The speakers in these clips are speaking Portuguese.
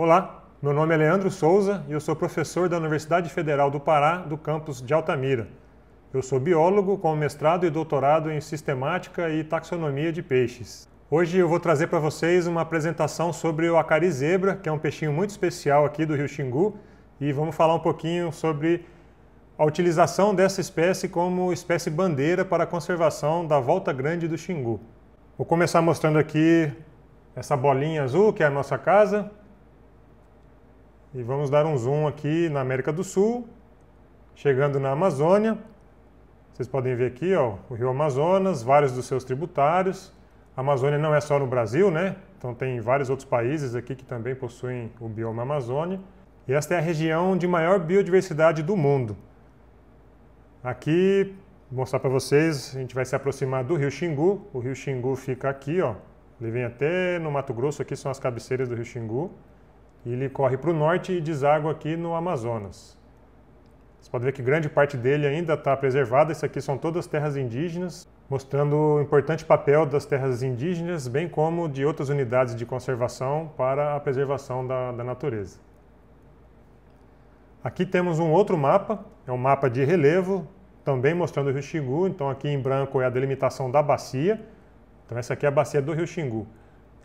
Olá, meu nome é Leandro Souza e eu sou professor da Universidade Federal do Pará, do campus de Altamira. Eu sou biólogo com mestrado e doutorado em sistemática e taxonomia de peixes. Hoje eu vou trazer para vocês uma apresentação sobre o acari zebra, que é um peixinho muito especial aqui do rio Xingu, e vamos falar um pouquinho sobre a utilização dessa espécie como espécie bandeira para a conservação da volta grande do Xingu. Vou começar mostrando aqui essa bolinha azul, que é a nossa casa, e vamos dar um zoom aqui na América do Sul, chegando na Amazônia. Vocês podem ver aqui ó, o rio Amazonas, vários dos seus tributários. A Amazônia não é só no Brasil, né? Então tem vários outros países aqui que também possuem o bioma Amazônia. E esta é a região de maior biodiversidade do mundo. Aqui, vou mostrar para vocês, a gente vai se aproximar do rio Xingu. O rio Xingu fica aqui, ó. Ele vem até no Mato Grosso, aqui são as cabeceiras do rio Xingu. Ele corre para o norte e deságua aqui no Amazonas. Você pode ver que grande parte dele ainda está preservada. Isso aqui são todas terras indígenas, mostrando o importante papel das terras indígenas, bem como de outras unidades de conservação para a preservação da, da natureza. Aqui temos um outro mapa, é um mapa de relevo, também mostrando o rio Xingu. Então aqui em branco é a delimitação da bacia. Então essa aqui é a bacia do rio Xingu.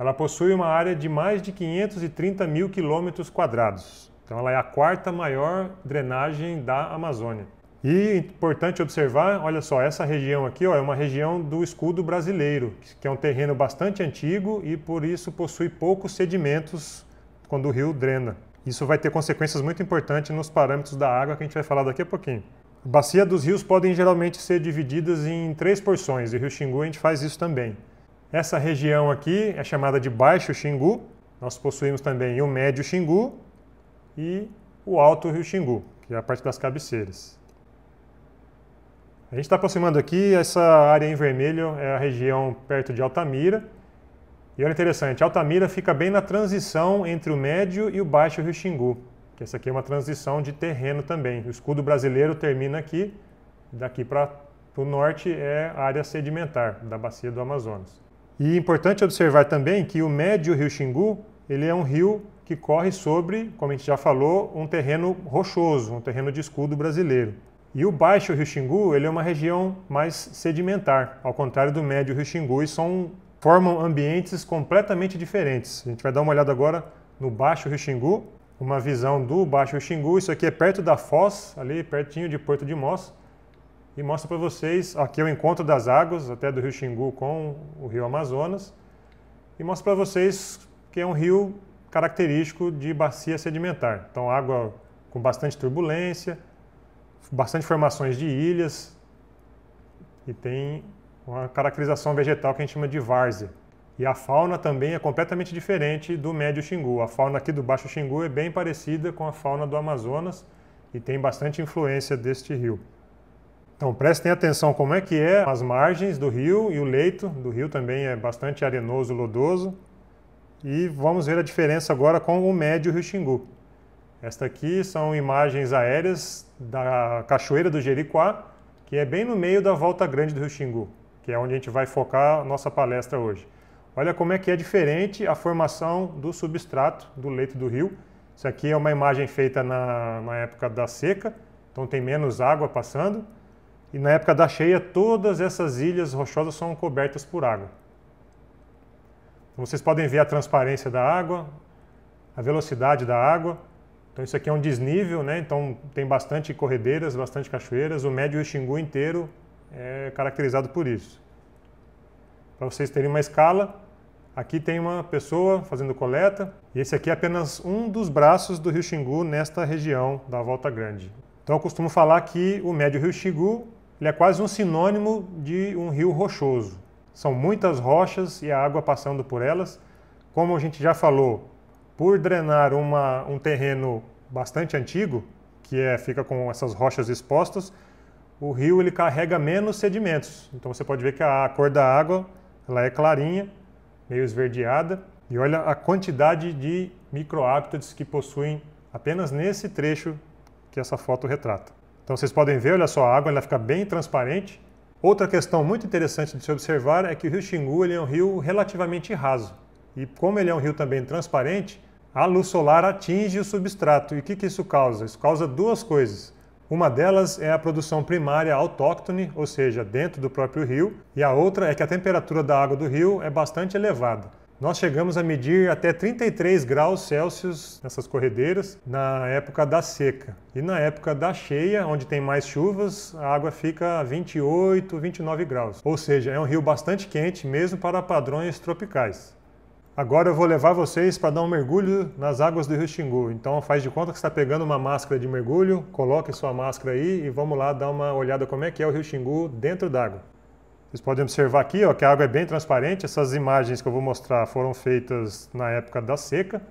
Ela possui uma área de mais de 530 mil quilômetros quadrados. Então, ela é a quarta maior drenagem da Amazônia. E importante observar, olha só, essa região aqui ó, é uma região do escudo brasileiro, que é um terreno bastante antigo e por isso possui poucos sedimentos quando o rio drena. Isso vai ter consequências muito importantes nos parâmetros da água que a gente vai falar daqui a pouquinho. A bacia dos rios podem geralmente ser divididas em três porções, e o Rio Xingu a gente faz isso também. Essa região aqui é chamada de Baixo Xingu. Nós possuímos também o Médio Xingu e o Alto Rio Xingu, que é a parte das cabeceiras. A gente está aproximando aqui, essa área em vermelho é a região perto de Altamira. E olha interessante, Altamira fica bem na transição entre o médio e o baixo Rio Xingu, que essa aqui é uma transição de terreno também. O escudo brasileiro termina aqui, daqui para o norte é a área sedimentar da bacia do Amazonas. E é importante observar também que o médio rio Xingu, ele é um rio que corre sobre, como a gente já falou, um terreno rochoso, um terreno de escudo brasileiro. E o baixo rio Xingu, ele é uma região mais sedimentar, ao contrário do médio rio Xingu, e são, formam ambientes completamente diferentes. A gente vai dar uma olhada agora no baixo rio Xingu, uma visão do baixo rio Xingu. Isso aqui é perto da Foz, ali pertinho de Porto de Mós e mostra para vocês aqui é o encontro das águas, até do rio Xingu com o rio Amazonas, e mostra para vocês que é um rio característico de bacia sedimentar. Então, água com bastante turbulência, bastante formações de ilhas, e tem uma caracterização vegetal que a gente chama de várzea. E a fauna também é completamente diferente do médio Xingu. A fauna aqui do Baixo Xingu é bem parecida com a fauna do Amazonas e tem bastante influência deste rio. Então prestem atenção como é que é as margens do rio e o leito do rio também é bastante arenoso, lodoso. E vamos ver a diferença agora com o médio Rio Xingu. Esta aqui são imagens aéreas da Cachoeira do Jericuá, que é bem no meio da Volta Grande do Rio Xingu, que é onde a gente vai focar a nossa palestra hoje. Olha como é que é diferente a formação do substrato do leito do rio. Isso aqui é uma imagem feita na, na época da seca, então tem menos água passando. E na época da cheia, todas essas ilhas rochosas são cobertas por água. Então, vocês podem ver a transparência da água, a velocidade da água. Então isso aqui é um desnível, né? Então tem bastante corredeiras, bastante cachoeiras. O Médio Xingu inteiro é caracterizado por isso. Para vocês terem uma escala, aqui tem uma pessoa fazendo coleta. E esse aqui é apenas um dos braços do Rio Xingu nesta região da Volta Grande. Então eu costumo falar que o Médio Rio Xingu ele é quase um sinônimo de um rio rochoso. São muitas rochas e a água passando por elas. Como a gente já falou, por drenar uma, um terreno bastante antigo, que é, fica com essas rochas expostas, o rio ele carrega menos sedimentos. Então você pode ver que a cor da água ela é clarinha, meio esverdeada. E olha a quantidade de microhábitats que possuem apenas nesse trecho que essa foto retrata. Então vocês podem ver, olha só, a água ela fica bem transparente. Outra questão muito interessante de se observar é que o rio Xingu ele é um rio relativamente raso. E como ele é um rio também transparente, a luz solar atinge o substrato. E o que, que isso causa? Isso causa duas coisas. Uma delas é a produção primária autóctone, ou seja, dentro do próprio rio, e a outra é que a temperatura da água do rio é bastante elevada. Nós chegamos a medir até 33 graus Celsius nessas corredeiras na época da seca. E na época da cheia, onde tem mais chuvas, a água fica a 28, 29 graus. Ou seja, é um rio bastante quente mesmo para padrões tropicais. Agora eu vou levar vocês para dar um mergulho nas águas do Rio Xingu. Então faz de conta que está pegando uma máscara de mergulho, coloque sua máscara aí e vamos lá dar uma olhada como é que é o Rio Xingu dentro d'água. Vocês podem observar aqui ó, que a água é bem transparente. Essas imagens que eu vou mostrar foram feitas na época da seca.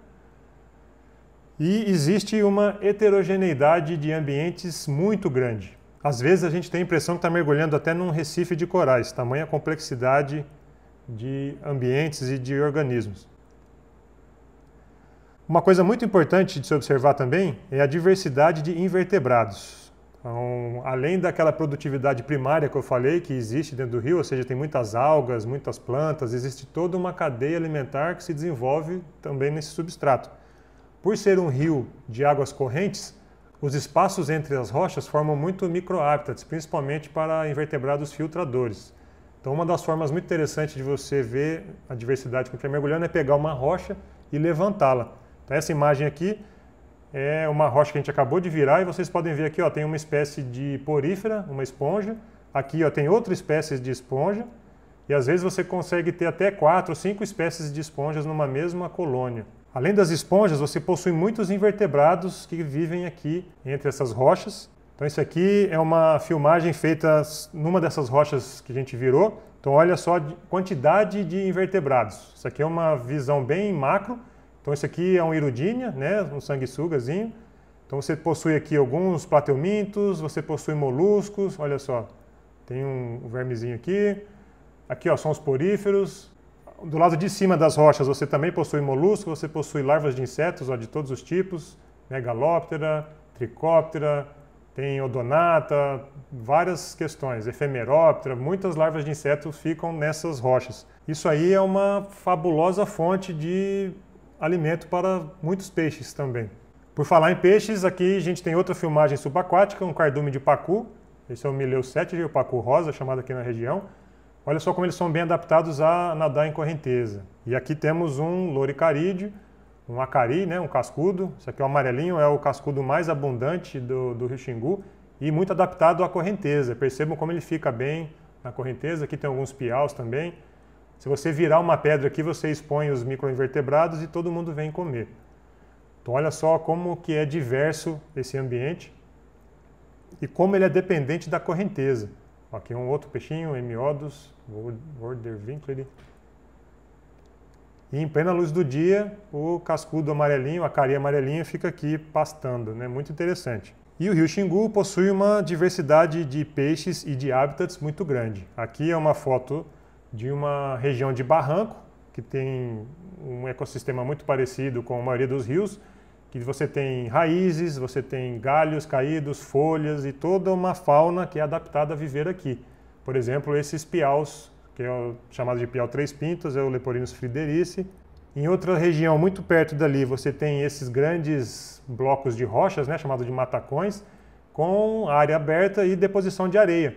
E existe uma heterogeneidade de ambientes muito grande. Às vezes a gente tem a impressão que está mergulhando até num recife de corais, tamanha complexidade de ambientes e de organismos. Uma coisa muito importante de se observar também é a diversidade de invertebrados. Então, além daquela produtividade primária que eu falei que existe dentro do rio, ou seja, tem muitas algas, muitas plantas, existe toda uma cadeia alimentar que se desenvolve também nesse substrato. Por ser um rio de águas correntes, os espaços entre as rochas formam muito microhabitats, principalmente para invertebrados filtradores. Então, uma das formas muito interessantes de você ver a diversidade com que é mergulhando é pegar uma rocha e levantá-la. Então, essa imagem aqui é uma rocha que a gente acabou de virar e vocês podem ver aqui, ó, tem uma espécie de porífera, uma esponja. Aqui ó, tem outra espécie de esponja. E às vezes você consegue ter até quatro, cinco espécies de esponjas numa mesma colônia. Além das esponjas, você possui muitos invertebrados que vivem aqui entre essas rochas. Então isso aqui é uma filmagem feita numa dessas rochas que a gente virou. Então olha só a quantidade de invertebrados. Isso aqui é uma visão bem macro, então esse aqui é um iridínia, né, um sanguessugazinho. Então você possui aqui alguns plateumintos, você possui moluscos, olha só. Tem um vermezinho aqui. Aqui ó, são os poríferos. Do lado de cima das rochas você também possui moluscos, você possui larvas de insetos ó, de todos os tipos. Megalóptera, tricóptera, tem odonata, várias questões, efemeróptera, muitas larvas de insetos ficam nessas rochas. Isso aí é uma fabulosa fonte de alimento para muitos peixes também. Por falar em peixes, aqui a gente tem outra filmagem subaquática, um cardume de pacu. Esse é o Mileu 7 o pacu rosa, chamado aqui na região. Olha só como eles são bem adaptados a nadar em correnteza. E aqui temos um loricarídeo, um acari, né, um cascudo. Esse aqui é o amarelinho, é o cascudo mais abundante do, do rio Xingu e muito adaptado à correnteza. Percebam como ele fica bem na correnteza. Aqui tem alguns piaus também. Se você virar uma pedra aqui, você expõe os microinvertebrados e todo mundo vem comer. Então olha só como que é diverso esse ambiente e como ele é dependente da correnteza. Aqui é um outro peixinho, Hemiodus vordervincleri. E em plena luz do dia, o cascudo amarelinho, a caria amarelinha fica aqui pastando, né? Muito interessante. E o rio Xingu possui uma diversidade de peixes e de hábitats muito grande. Aqui é uma foto de uma região de barranco, que tem um ecossistema muito parecido com a maioria dos rios, que você tem raízes, você tem galhos caídos, folhas e toda uma fauna que é adaptada a viver aqui. Por exemplo, esses piaus, que é o chamado de piau três pintos, é o Leporinus friderici. Em outra região muito perto dali, você tem esses grandes blocos de rochas, né, chamados de matacões, com área aberta e deposição de areia.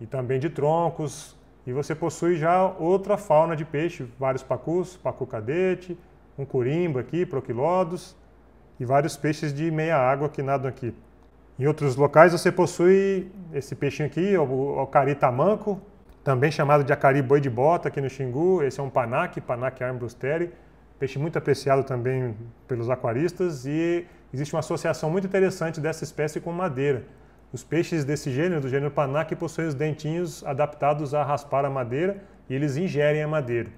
E também de troncos, e você possui já outra fauna de peixe, vários pacus, pacu cadete, um corimba aqui, proquilodos e vários peixes de meia água que nadam aqui. Em outros locais você possui esse peixinho aqui, o acari tamanco, também chamado de acari boi de bota aqui no Xingu. Esse é um panac, panac armbrusteri, peixe muito apreciado também pelos aquaristas e existe uma associação muito interessante dessa espécie com madeira. Os peixes desse gênero, do gênero Panache, possuem os dentinhos adaptados a raspar a madeira e eles ingerem a madeira.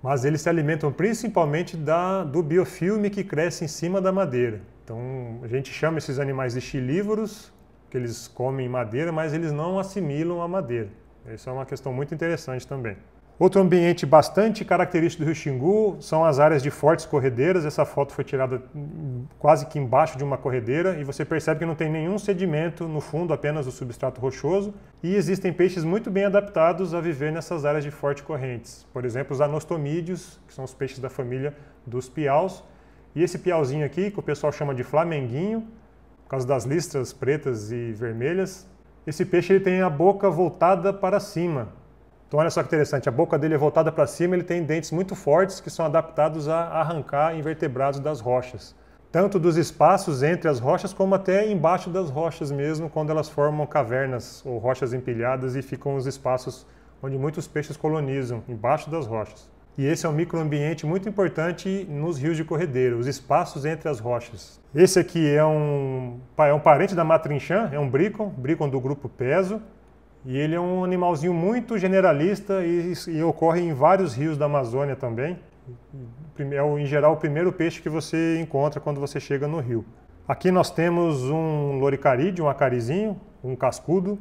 Mas eles se alimentam principalmente da, do biofilme que cresce em cima da madeira. Então a gente chama esses animais de chilívoros, que eles comem madeira, mas eles não assimilam a madeira. Isso é uma questão muito interessante também. Outro ambiente bastante característico do Rio Xingu são as áreas de fortes corredeiras. Essa foto foi tirada quase que embaixo de uma corredeira e você percebe que não tem nenhum sedimento no fundo, apenas o substrato rochoso. E existem peixes muito bem adaptados a viver nessas áreas de fortes correntes. Por exemplo, os anostomídeos, que são os peixes da família dos piaus. E esse piauzinho aqui, que o pessoal chama de flamenguinho, por causa das listras pretas e vermelhas. Esse peixe ele tem a boca voltada para cima, então olha só que interessante, a boca dele é voltada para cima, ele tem dentes muito fortes que são adaptados a arrancar invertebrados das rochas. Tanto dos espaços entre as rochas, como até embaixo das rochas mesmo, quando elas formam cavernas ou rochas empilhadas e ficam os espaços onde muitos peixes colonizam, embaixo das rochas. E esse é um microambiente muito importante nos rios de corredeira, os espaços entre as rochas. Esse aqui é um, é um parente da matrinchã, é um brícon, brícon do grupo Peso, e ele é um animalzinho muito generalista e, e ocorre em vários rios da Amazônia também. É, em geral, o primeiro peixe que você encontra quando você chega no rio. Aqui nós temos um loricaride, um acarizinho, um cascudo,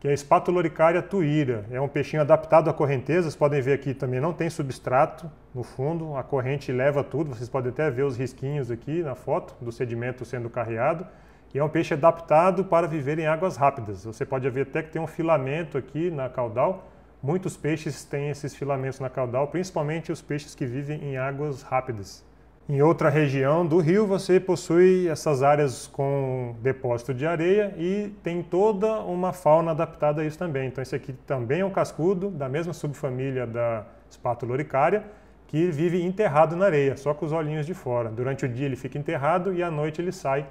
que é a espatuloricaria tuíra. É um peixinho adaptado a correntezas, podem ver aqui também não tem substrato no fundo, a corrente leva tudo, vocês podem até ver os risquinhos aqui na foto do sedimento sendo carreado. E é um peixe adaptado para viver em águas rápidas. Você pode ver até que tem um filamento aqui na caudal. Muitos peixes têm esses filamentos na caudal, principalmente os peixes que vivem em águas rápidas. Em outra região do rio, você possui essas áreas com depósito de areia e tem toda uma fauna adaptada a isso também. Então, esse aqui também é um cascudo, da mesma subfamília da espatuloricária, que vive enterrado na areia, só com os olhinhos de fora. Durante o dia ele fica enterrado e à noite ele sai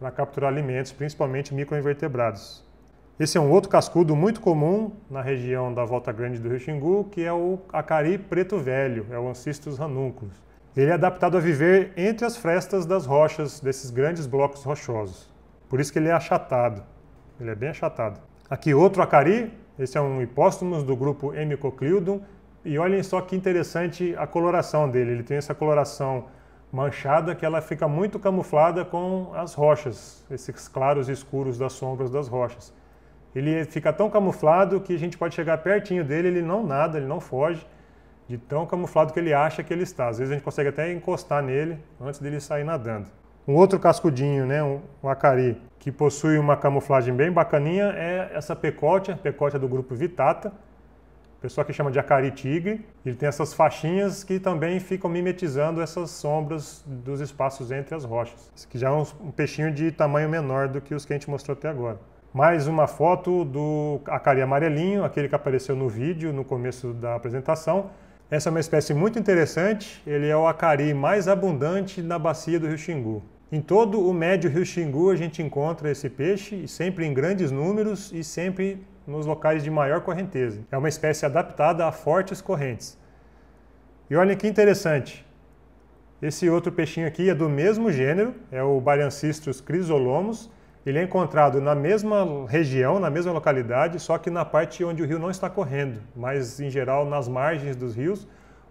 para capturar alimentos, principalmente microinvertebrados. Esse é um outro cascudo muito comum na região da Volta Grande do Rio Xingu, que é o acari preto velho, é o Ancistus ranunculus. Ele é adaptado a viver entre as frestas das rochas desses grandes blocos rochosos. Por isso que ele é achatado. Ele é bem achatado. Aqui outro acari, esse é um hipóstomus do grupo Hemicoclildum, e olhem só que interessante a coloração dele. Ele tem essa coloração manchada que ela fica muito camuflada com as rochas, esses claros e escuros das sombras das rochas. Ele fica tão camuflado que a gente pode chegar pertinho dele, ele não nada, ele não foge, de tão camuflado que ele acha que ele está. Às vezes a gente consegue até encostar nele antes dele sair nadando. Um outro cascudinho, né, um, acari, que possui uma camuflagem bem bacaninha é essa pecótea, pecote do grupo Vitata, o pessoal que chama de acari tigre. Ele tem essas faixinhas que também ficam mimetizando essas sombras dos espaços entre as rochas. Esse aqui já é um peixinho de tamanho menor do que os que a gente mostrou até agora. Mais uma foto do acari amarelinho, aquele que apareceu no vídeo no começo da apresentação. Essa é uma espécie muito interessante, ele é o acari mais abundante na bacia do rio Xingu. Em todo o médio rio Xingu a gente encontra esse peixe, sempre em grandes números e sempre nos locais de maior correnteza. É uma espécie adaptada a fortes correntes. E olha que interessante, esse outro peixinho aqui é do mesmo gênero, é o Bariancistus crisolomus. Ele é encontrado na mesma região, na mesma localidade, só que na parte onde o rio não está correndo, mas em geral nas margens dos rios,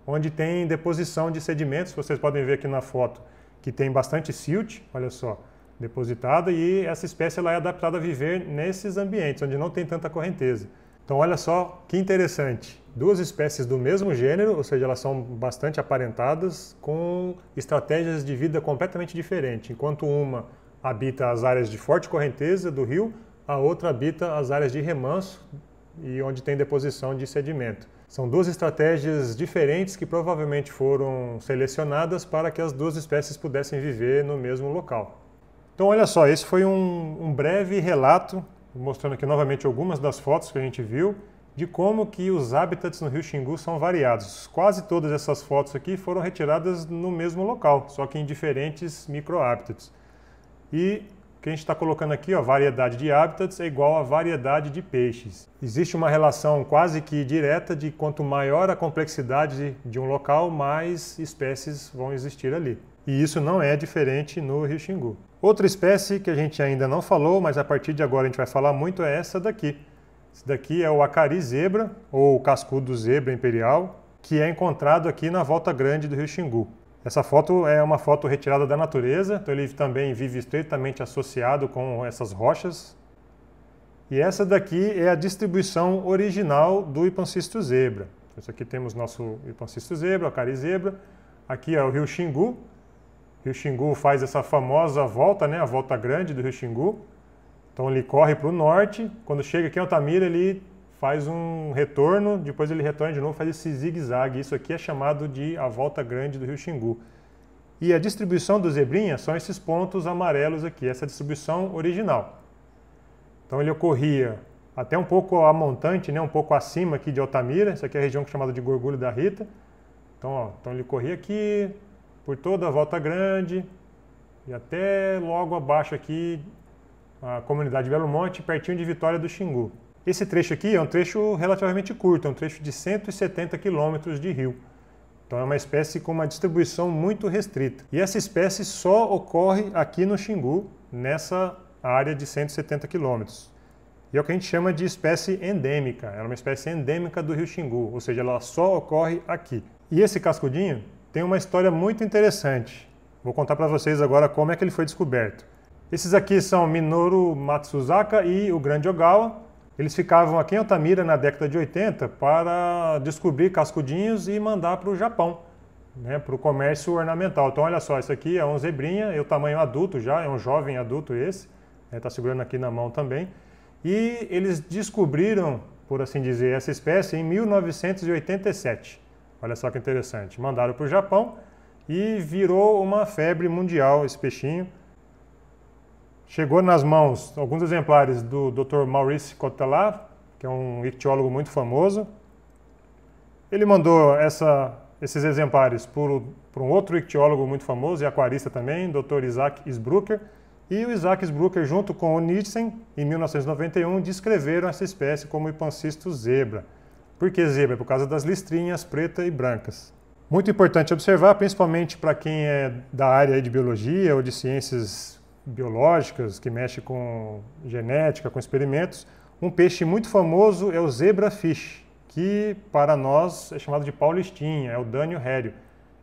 onde tem deposição de sedimentos. Vocês podem ver aqui na foto que tem bastante silt, olha só depositada e essa espécie ela é adaptada a viver nesses ambientes onde não tem tanta correnteza. Então olha só que interessante, duas espécies do mesmo gênero, ou seja, elas são bastante aparentadas com estratégias de vida completamente diferentes. Enquanto uma habita as áreas de forte correnteza do rio, a outra habita as áreas de remanso e onde tem deposição de sedimento. São duas estratégias diferentes que provavelmente foram selecionadas para que as duas espécies pudessem viver no mesmo local. Então, olha só, esse foi um, um breve relato, mostrando aqui novamente algumas das fotos que a gente viu, de como que os hábitats no rio Xingu são variados. Quase todas essas fotos aqui foram retiradas no mesmo local, só que em diferentes microhábitats. E o que a gente está colocando aqui, a variedade de hábitats é igual a variedade de peixes. Existe uma relação quase que direta de quanto maior a complexidade de um local, mais espécies vão existir ali. E isso não é diferente no Rio Xingu. Outra espécie que a gente ainda não falou, mas a partir de agora a gente vai falar muito, é essa daqui. Esse daqui é o acari zebra, ou cascudo zebra imperial, que é encontrado aqui na Volta Grande do Rio Xingu. Essa foto é uma foto retirada da natureza, então ele também vive estreitamente associado com essas rochas. E essa daqui é a distribuição original do Ipancisto zebra. Isso aqui temos nosso Ipancisto zebra, acari zebra. Aqui é o Rio Xingu, Rio Xingu faz essa famosa volta, né, a volta grande do Rio Xingu. Então ele corre para o norte, quando chega aqui em Altamira ele faz um retorno, depois ele retorna de novo, faz esse zigue-zague. Isso aqui é chamado de a volta grande do Rio Xingu. E a distribuição do Zebrinha são esses pontos amarelos aqui, essa distribuição original. Então ele ocorria até um pouco a montante, né, um pouco acima aqui de Altamira, isso aqui é a região é chamada de Gorgulho da Rita. Então, ó, então ele corria aqui, por toda a Volta Grande e até logo abaixo aqui a comunidade Belo Monte, pertinho de Vitória do Xingu. Esse trecho aqui é um trecho relativamente curto, é um trecho de 170 quilômetros de rio. Então é uma espécie com uma distribuição muito restrita. E essa espécie só ocorre aqui no Xingu, nessa área de 170 quilômetros. E é o que a gente chama de espécie endêmica. Ela é uma espécie endêmica do rio Xingu, ou seja, ela só ocorre aqui. E esse cascudinho tem uma história muito interessante. Vou contar para vocês agora como é que ele foi descoberto. Esses aqui são Minoru Matsuzaka e o Grande Ogawa. Eles ficavam aqui em Altamira na década de 80 para descobrir cascudinhos e mandar para o Japão, né, para o comércio ornamental. Então olha só, esse aqui é um zebrinha, é o tamanho adulto já, é um jovem adulto esse, está né, tá segurando aqui na mão também. E eles descobriram, por assim dizer, essa espécie em 1987. Olha só que interessante. Mandaram para o Japão e virou uma febre mundial esse peixinho. Chegou nas mãos alguns exemplares do Dr. Maurice Cotelar, que é um ictiólogo muito famoso. Ele mandou essa, esses exemplares para um outro ictiólogo muito famoso e aquarista também, Dr. Isaac Isbrucker. E o Isaac Isbrucker, junto com o Nielsen, em 1991, descreveram essa espécie como Ipancistus zebra. Por que zebra? Por causa das listrinhas preta e brancas. Muito importante observar, principalmente para quem é da área de biologia ou de ciências biológicas, que mexe com genética, com experimentos, um peixe muito famoso é o zebrafish, que para nós é chamado de paulistinha, é o dânio rério.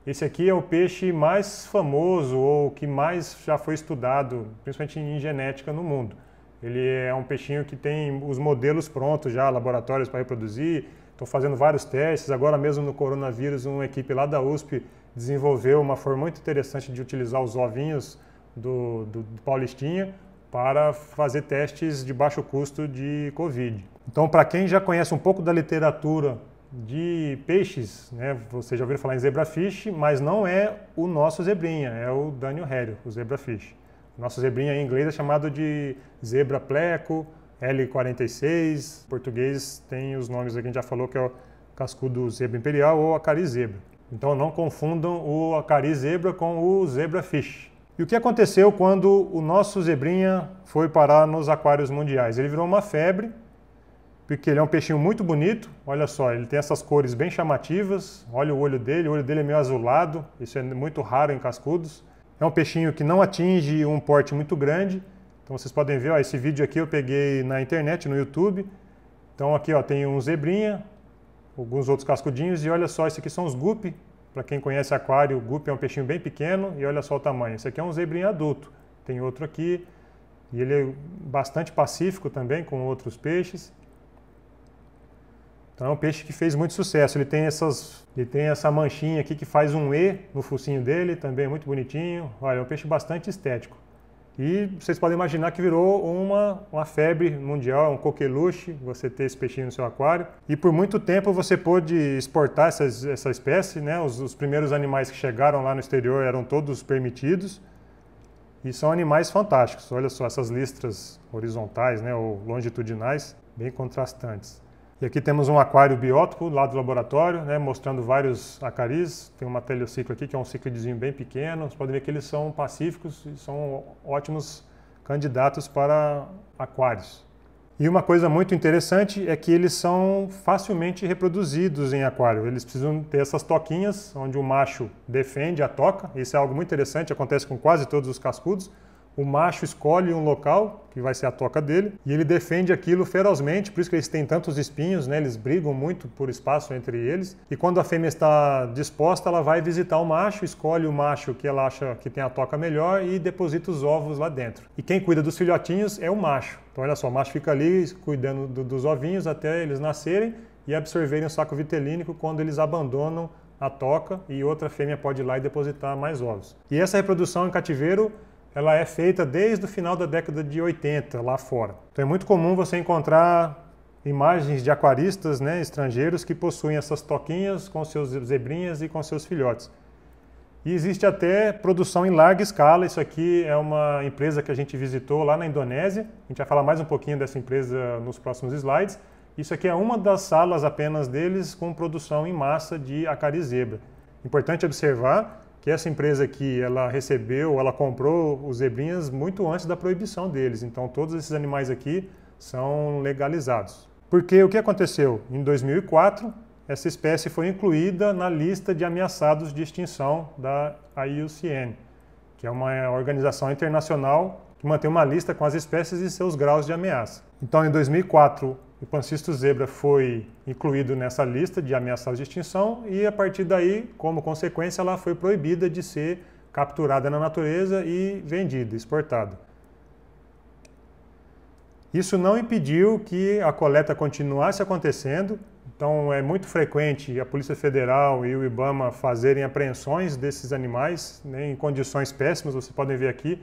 Esse aqui é o peixe mais famoso ou que mais já foi estudado, principalmente em genética, no mundo. Ele é um peixinho que tem os modelos prontos já, laboratórios para reproduzir, Estou fazendo vários testes, agora mesmo no coronavírus, uma equipe lá da USP desenvolveu uma forma muito interessante de utilizar os ovinhos do, do, do Paulistinha para fazer testes de baixo custo de Covid. Então, para quem já conhece um pouco da literatura de peixes, né? Você já ouviu falar em zebrafish, mas não é o nosso zebrinha, é o Daniel Hério, o zebrafish. Nosso zebrinha em inglês é chamado de zebra pleco L46, em português tem os nomes aqui, a gente já falou que é o cascudo zebra imperial ou acari zebra. Então não confundam o acari zebra com o zebra fish. E o que aconteceu quando o nosso zebrinha foi parar nos aquários mundiais? Ele virou uma febre, porque ele é um peixinho muito bonito. Olha só, ele tem essas cores bem chamativas. Olha o olho dele, o olho dele é meio azulado. Isso é muito raro em cascudos. É um peixinho que não atinge um porte muito grande, então vocês podem ver, ó, esse vídeo aqui eu peguei na internet, no YouTube. Então aqui ó, tem um zebrinha, alguns outros cascudinhos e olha só, esse aqui são os guppy. Para quem conhece aquário, o guppy é um peixinho bem pequeno e olha só o tamanho. Esse aqui é um zebrinha adulto. Tem outro aqui e ele é bastante pacífico também com outros peixes. Então é um peixe que fez muito sucesso. Ele tem essas, ele tem essa manchinha aqui que faz um E no focinho dele, também é muito bonitinho. Olha, é um peixe bastante estético. E vocês podem imaginar que virou uma, uma febre mundial, um coqueluche, você ter esse peixinho no seu aquário. E por muito tempo você pôde exportar essas, essa espécie, né? Os, os primeiros animais que chegaram lá no exterior eram todos permitidos. E são animais fantásticos. Olha só essas listras horizontais, né? Ou longitudinais, bem contrastantes. E aqui temos um aquário biótico lá do laboratório, né, mostrando vários acaris. Tem um telhociclo aqui, que é um ciclidezinho bem pequeno. Vocês podem ver que eles são pacíficos e são ótimos candidatos para aquários. E uma coisa muito interessante é que eles são facilmente reproduzidos em aquário. Eles precisam ter essas toquinhas, onde o macho defende a toca. Isso é algo muito interessante, acontece com quase todos os cascudos. O macho escolhe um local, que vai ser a toca dele, e ele defende aquilo ferozmente, por isso que eles têm tantos espinhos, né? eles brigam muito por espaço entre eles. E quando a fêmea está disposta, ela vai visitar o macho, escolhe o macho que ela acha que tem a toca melhor e deposita os ovos lá dentro. E quem cuida dos filhotinhos é o macho. Então, olha só, o macho fica ali cuidando do, dos ovinhos até eles nascerem e absorverem o saco vitelínico quando eles abandonam a toca e outra fêmea pode ir lá e depositar mais ovos. E essa reprodução em cativeiro ela é feita desde o final da década de 80 lá fora. Então é muito comum você encontrar imagens de aquaristas né, estrangeiros que possuem essas toquinhas com seus zebrinhas e com seus filhotes. E existe até produção em larga escala. Isso aqui é uma empresa que a gente visitou lá na Indonésia. A gente vai falar mais um pouquinho dessa empresa nos próximos slides. Isso aqui é uma das salas apenas deles com produção em massa de acarizebra. Importante observar que essa empresa aqui, ela recebeu, ela comprou os zebrinhas muito antes da proibição deles. Então, todos esses animais aqui são legalizados. Porque o que aconteceu? Em 2004, essa espécie foi incluída na lista de ameaçados de extinção da IUCN, que é uma organização internacional que mantém uma lista com as espécies e seus graus de ameaça. Então, em 2004, o pancisto zebra foi incluído nessa lista de ameaçados de extinção e, a partir daí, como consequência, ela foi proibida de ser capturada na natureza e vendida, exportada. Isso não impediu que a coleta continuasse acontecendo, então é muito frequente a Polícia Federal e o IBAMA fazerem apreensões desses animais né, em condições péssimas, vocês podem ver aqui,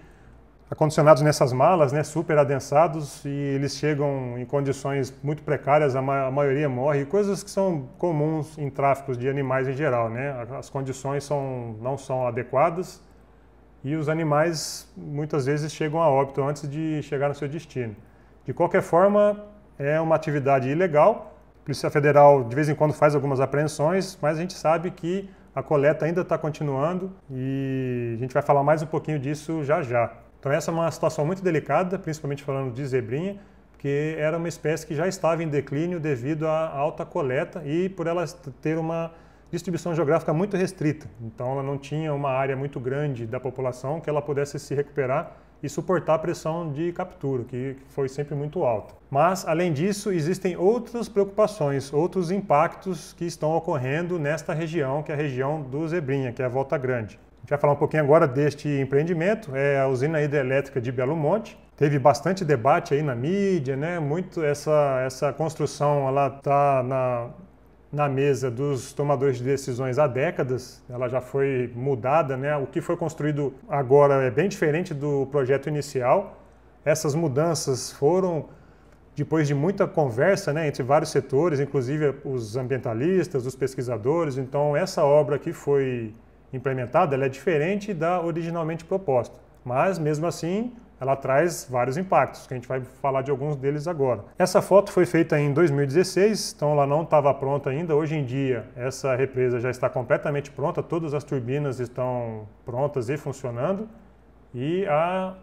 acondicionados nessas malas, né, super adensados, e eles chegam em condições muito precárias, a, ma a, maioria morre, coisas que são comuns em tráficos de animais em geral, né? As condições são, não são adequadas e os animais muitas vezes chegam a óbito antes de chegar no seu destino. De qualquer forma, é uma atividade ilegal. A Polícia Federal de vez em quando faz algumas apreensões, mas a gente sabe que a coleta ainda está continuando e a gente vai falar mais um pouquinho disso já já. Então essa é uma situação muito delicada, principalmente falando de zebrinha, porque era uma espécie que já estava em declínio devido à alta coleta e por ela ter uma distribuição geográfica muito restrita. Então ela não tinha uma área muito grande da população que ela pudesse se recuperar e suportar a pressão de captura, que foi sempre muito alta. Mas, além disso, existem outras preocupações, outros impactos que estão ocorrendo nesta região, que é a região do Zebrinha, que é a Volta Grande gente vai falar um pouquinho agora deste empreendimento, é a usina hidrelétrica de Belo Monte. Teve bastante debate aí na mídia, né? Muito essa, essa construção, ela tá na, na mesa dos tomadores de decisões há décadas, ela já foi mudada, né? O que foi construído agora é bem diferente do projeto inicial. Essas mudanças foram depois de muita conversa, né, entre vários setores, inclusive os ambientalistas, os pesquisadores. Então essa obra aqui foi implementada ela é diferente da originalmente proposta, mas mesmo assim ela traz vários impactos, que a gente vai falar de alguns deles agora. Essa foto foi feita em 2016, então ela não estava pronta ainda. Hoje em dia, essa represa já está completamente pronta, todas as turbinas estão prontas e funcionando, e a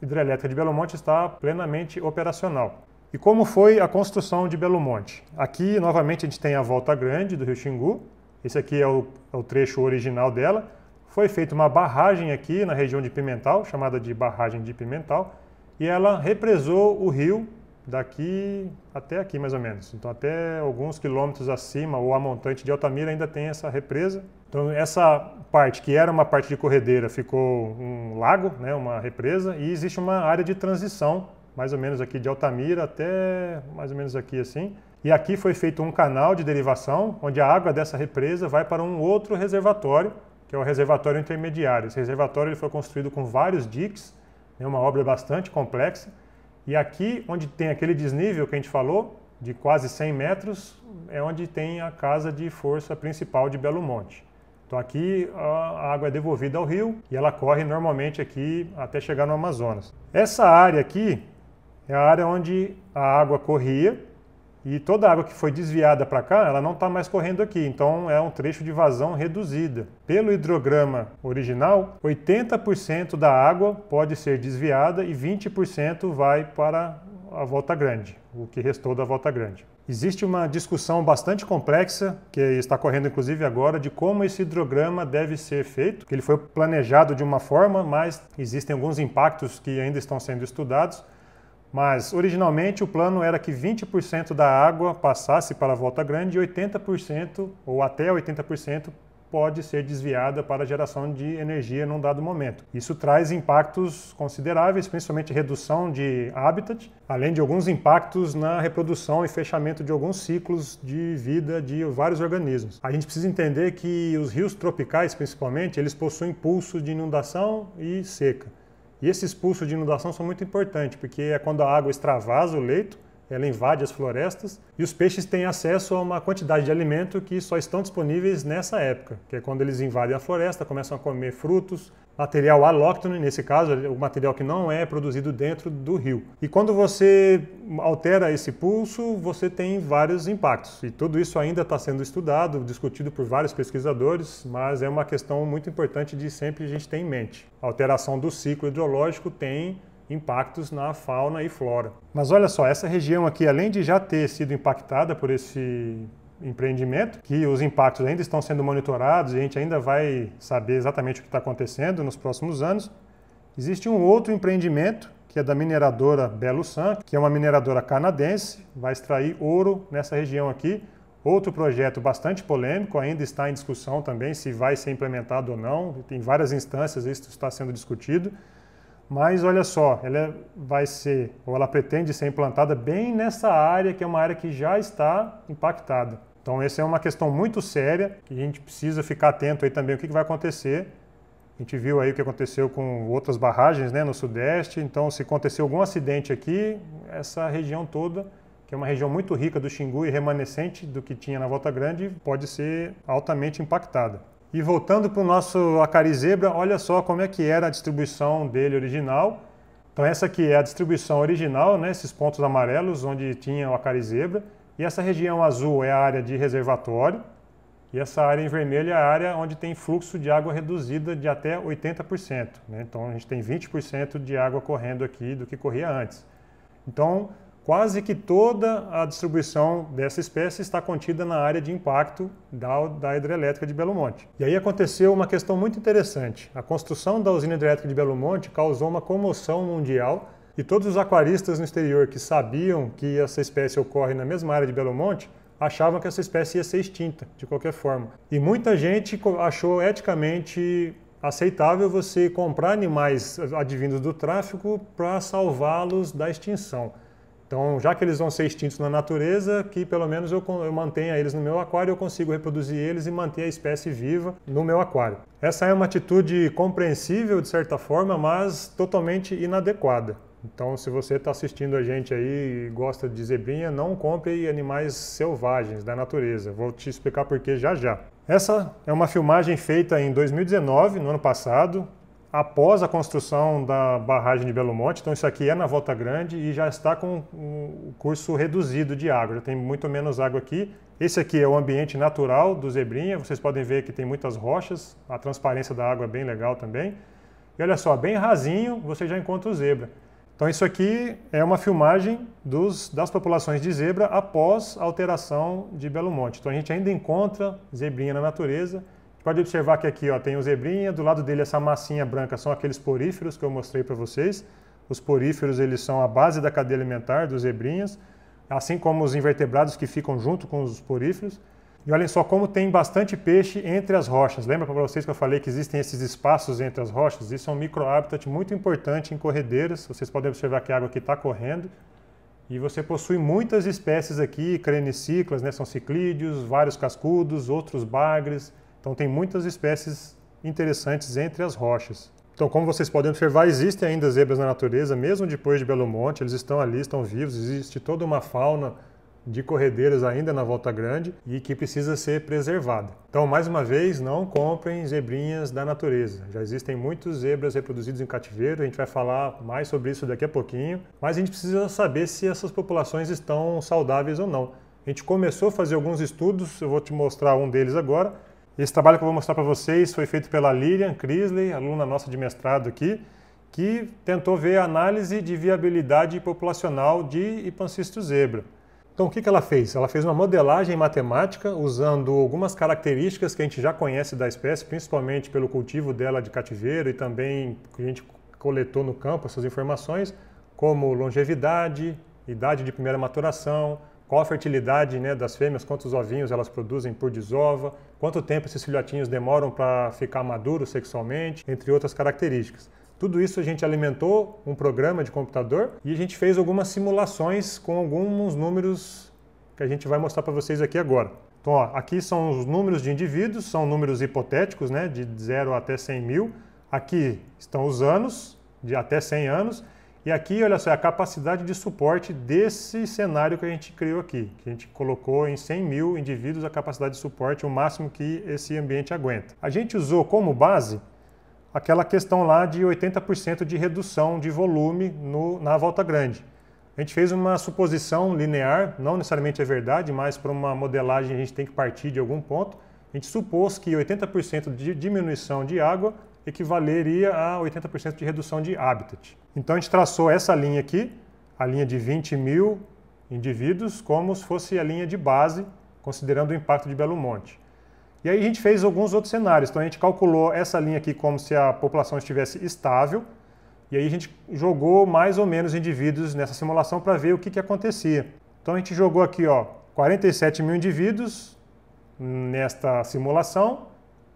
hidrelétrica de Belo Monte está plenamente operacional. E como foi a construção de Belo Monte? Aqui, novamente, a gente tem a volta grande do Rio Xingu, esse aqui é o, é o trecho original dela. Foi feita uma barragem aqui na região de Pimental, chamada de barragem de Pimental, e ela represou o rio daqui até aqui mais ou menos. Então até alguns quilômetros acima ou a montante de Altamira ainda tem essa represa. Então essa parte que era uma parte de corredeira ficou um lago, né, uma represa e existe uma área de transição mais ou menos aqui de Altamira até mais ou menos aqui assim. E aqui foi feito um canal de derivação, onde a água dessa represa vai para um outro reservatório, que é o reservatório intermediário. Esse reservatório ele foi construído com vários diques, é né, uma obra bastante complexa. E aqui, onde tem aquele desnível que a gente falou, de quase 100 metros, é onde tem a casa de força principal de Belo Monte. Então aqui a água é devolvida ao rio e ela corre normalmente aqui até chegar no Amazonas. Essa área aqui é a área onde a água corria e toda a água que foi desviada para cá, ela não está mais correndo aqui, então é um trecho de vazão reduzida. Pelo hidrograma original, 80% da água pode ser desviada e 20% vai para a volta grande, o que restou da volta grande. Existe uma discussão bastante complexa, que está correndo inclusive agora, de como esse hidrograma deve ser feito. Ele foi planejado de uma forma, mas existem alguns impactos que ainda estão sendo estudados. Mas, originalmente, o plano era que 20% da água passasse para a Volta Grande e 80%, ou até 80%, pode ser desviada para a geração de energia num dado momento. Isso traz impactos consideráveis, principalmente redução de habitat, além de alguns impactos na reprodução e fechamento de alguns ciclos de vida de vários organismos. A gente precisa entender que os rios tropicais, principalmente, eles possuem pulso de inundação e seca. E esses pulsos de inundação são muito importantes, porque é quando a água extravasa o leito ela invade as florestas e os peixes têm acesso a uma quantidade de alimento que só estão disponíveis nessa época, que é quando eles invadem a floresta, começam a comer frutos, material alóctone, nesse caso, o material que não é produzido dentro do rio. E quando você altera esse pulso, você tem vários impactos. E tudo isso ainda está sendo estudado, discutido por vários pesquisadores, mas é uma questão muito importante de sempre a gente ter em mente. A alteração do ciclo hidrológico tem impactos na fauna e flora. Mas olha só, essa região aqui, além de já ter sido impactada por esse empreendimento, que os impactos ainda estão sendo monitorados e a gente ainda vai saber exatamente o que está acontecendo nos próximos anos, existe um outro empreendimento que é da mineradora Belo San, que é uma mineradora canadense, vai extrair ouro nessa região aqui. Outro projeto bastante polêmico, ainda está em discussão também se vai ser implementado ou não. Tem várias instâncias isso está sendo discutido. Mas olha só, ela é, vai ser, ou ela pretende ser implantada bem nessa área, que é uma área que já está impactada. Então essa é uma questão muito séria que a gente precisa ficar atento aí também o que, vai acontecer. A gente viu aí o que aconteceu com outras barragens né, no Sudeste, então se acontecer algum acidente aqui, essa região toda que é uma região muito rica do Xingu e remanescente do que tinha na Volta Grande, pode ser altamente impactada. E voltando para o nosso Acarizebra, olha só como é que era a distribuição dele original. Então essa aqui é a distribuição original, né, esses pontos amarelos onde tinha o Acarizebra. E essa região azul é a área de reservatório. E essa área em vermelho é a área onde tem fluxo de água reduzida de até 80%. Né? Então a gente tem 20% de água correndo aqui do que corria antes. Então quase que toda a distribuição dessa espécie está contida na área de impacto da, da hidrelétrica de Belo Monte. E aí aconteceu uma questão muito interessante. A construção da usina hidrelétrica de Belo Monte causou uma comoção mundial e todos os aquaristas no exterior que sabiam que essa espécie ocorre na mesma área de Belo Monte achavam que essa espécie ia ser extinta, de qualquer forma. E muita gente achou eticamente aceitável você comprar animais advindos do tráfico para salvá-los da extinção. Então, já que eles vão ser extintos na natureza, que pelo menos eu, eu mantenha eles no meu aquário, eu consigo reproduzir eles e manter a espécie viva no meu aquário. Essa é uma atitude compreensível, de certa forma, mas totalmente inadequada. Então, se você está assistindo a gente aí e gosta de zebrinha, não compre animais selvagens da natureza. Vou te explicar por que já já. Essa é uma filmagem feita em 2019, no ano passado, após a construção da barragem de Belo Monte, então isso aqui é na Volta Grande e já está com o curso reduzido de água, já tem muito menos água aqui. Esse aqui é o ambiente natural do Zebrinha, vocês podem ver que tem muitas rochas, a transparência da água é bem legal também. E olha só, bem rasinho, você já encontra o zebra. Então isso aqui é uma filmagem dos, das populações de zebra após a alteração de Belo Monte. Então a gente ainda encontra zebrinha na natureza, pode observar que aqui ó, tem o zebrinha, do lado dele essa massinha branca são aqueles poríferos que eu mostrei para vocês. Os poríferos eles são a base da cadeia alimentar dos zebrinhas, assim como os invertebrados que ficam junto com os poríferos. E olhem só como tem bastante peixe entre as rochas. Lembra para vocês que eu falei que existem esses espaços entre as rochas? Isso é um microhabitat muito importante em corredeiras. Vocês podem observar que a água aqui está correndo. E você possui muitas espécies aqui, creniciclas, né? são ciclídeos, vários cascudos, outros bagres, então tem muitas espécies interessantes entre as rochas. Então, como vocês podem observar, existem ainda zebras na natureza, mesmo depois de Belo Monte, eles estão ali, estão vivos, existe toda uma fauna de corredeiras ainda na Volta Grande e que precisa ser preservada. Então, mais uma vez, não comprem zebrinhas da natureza. Já existem muitos zebras reproduzidos em cativeiro, a gente vai falar mais sobre isso daqui a pouquinho, mas a gente precisa saber se essas populações estão saudáveis ou não. A gente começou a fazer alguns estudos, eu vou te mostrar um deles agora, esse trabalho que eu vou mostrar para vocês foi feito pela Lilian Crisley, aluna nossa de mestrado aqui, que tentou ver a análise de viabilidade populacional de hipancisto zebra. Então o que ela fez? Ela fez uma modelagem matemática usando algumas características que a gente já conhece da espécie, principalmente pelo cultivo dela de cativeiro e também que a gente coletou no campo essas informações, como longevidade, idade de primeira maturação, qual a fertilidade né, das fêmeas, quantos ovinhos elas produzem por desova, quanto tempo esses filhotinhos demoram para ficar maduros sexualmente, entre outras características. Tudo isso a gente alimentou um programa de computador e a gente fez algumas simulações com alguns números que a gente vai mostrar para vocês aqui agora. Então, ó, aqui são os números de indivíduos, são números hipotéticos, né, de 0 até 100 mil. Aqui estão os anos, de até 100 anos, e aqui, olha só, é a capacidade de suporte desse cenário que a gente criou aqui, que a gente colocou em 100 mil indivíduos a capacidade de suporte, o máximo que esse ambiente aguenta. A gente usou como base aquela questão lá de 80% de redução de volume no, na volta grande. A gente fez uma suposição linear, não necessariamente é verdade, mas para uma modelagem a gente tem que partir de algum ponto. A gente supôs que 80% de diminuição de água equivaleria a 80% de redução de habitat. Então a gente traçou essa linha aqui, a linha de 20 mil indivíduos, como se fosse a linha de base, considerando o impacto de Belo Monte. E aí a gente fez alguns outros cenários. Então a gente calculou essa linha aqui como se a população estivesse estável, e aí a gente jogou mais ou menos indivíduos nessa simulação para ver o que, que acontecia. Então a gente jogou aqui ó, 47 mil indivíduos nesta simulação,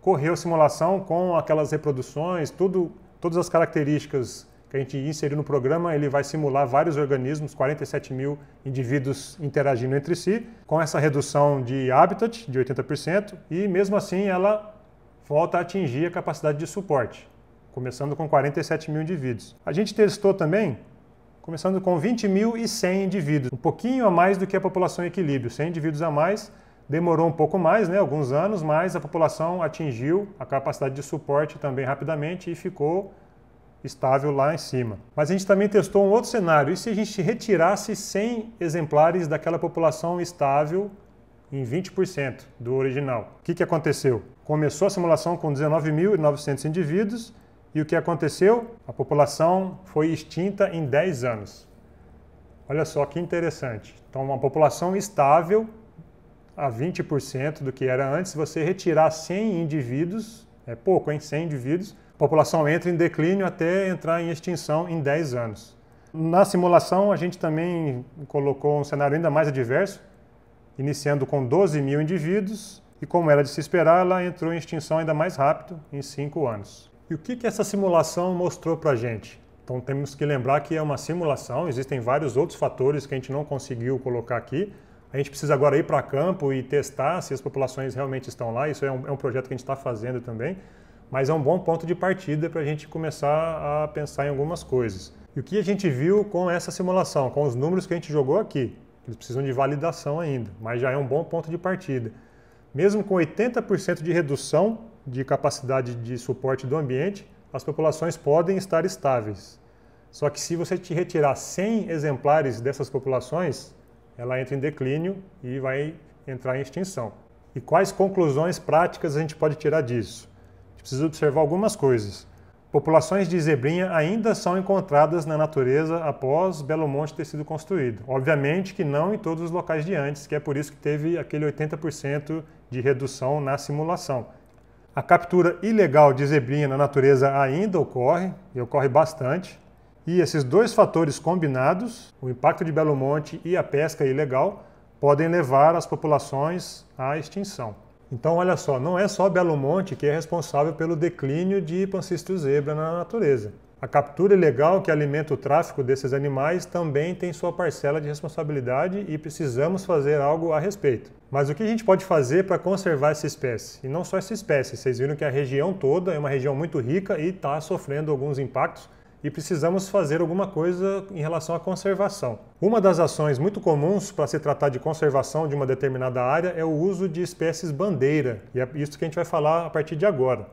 correu a simulação com aquelas reproduções, tudo, todas as características que a gente inseriu no programa, ele vai simular vários organismos, 47 mil indivíduos interagindo entre si, com essa redução de habitat de 80%, e mesmo assim ela volta a atingir a capacidade de suporte, começando com 47 mil indivíduos. A gente testou também, começando com 20.100 indivíduos, um pouquinho a mais do que a população em equilíbrio, 100 indivíduos a mais, Demorou um pouco mais, né, alguns anos, mas a população atingiu a capacidade de suporte também rapidamente e ficou estável lá em cima. Mas a gente também testou um outro cenário. E se a gente retirasse 100 exemplares daquela população estável em 20% do original? O que, que aconteceu? Começou a simulação com 19.900 indivíduos e o que aconteceu? A população foi extinta em 10 anos. Olha só que interessante. Então, uma população estável a 20% do que era antes. Se você retirar 100 indivíduos, é pouco, hein? 100 indivíduos, a população entra em declínio até entrar em extinção em 10 anos. Na simulação, a gente também colocou um cenário ainda mais adverso, iniciando com 12 mil indivíduos, e como era de se esperar, ela entrou em extinção ainda mais rápido, em 5 anos. E o que, que essa simulação mostrou para a gente? Então temos que lembrar que é uma simulação, existem vários outros fatores que a gente não conseguiu colocar aqui, a gente precisa agora ir para campo e testar se as populações realmente estão lá. Isso é um, é um projeto que a gente está fazendo também, mas é um bom ponto de partida para a gente começar a pensar em algumas coisas. E o que a gente viu com essa simulação, com os números que a gente jogou aqui? Eles precisam de validação ainda, mas já é um bom ponto de partida. Mesmo com 80% de redução de capacidade de suporte do ambiente, as populações podem estar estáveis. Só que se você te retirar 100 exemplares dessas populações, ela entra em declínio e vai entrar em extinção. E quais conclusões práticas a gente pode tirar disso? A gente precisa observar algumas coisas. Populações de zebrinha ainda são encontradas na natureza após Belo Monte ter sido construído. Obviamente que não em todos os locais de antes, que é por isso que teve aquele 80% de redução na simulação. A captura ilegal de zebrinha na natureza ainda ocorre, e ocorre bastante. E esses dois fatores combinados, o impacto de Belo Monte e a pesca ilegal, podem levar as populações à extinção. Então, olha só, não é só Belo Monte que é responsável pelo declínio de pancistro zebra na natureza. A captura ilegal que alimenta o tráfico desses animais também tem sua parcela de responsabilidade e precisamos fazer algo a respeito. Mas o que a gente pode fazer para conservar essa espécie? E não só essa espécie, vocês viram que a região toda é uma região muito rica e está sofrendo alguns impactos, e precisamos fazer alguma coisa em relação à conservação. Uma das ações muito comuns para se tratar de conservação de uma determinada área é o uso de espécies bandeira, e é isso que a gente vai falar a partir de agora.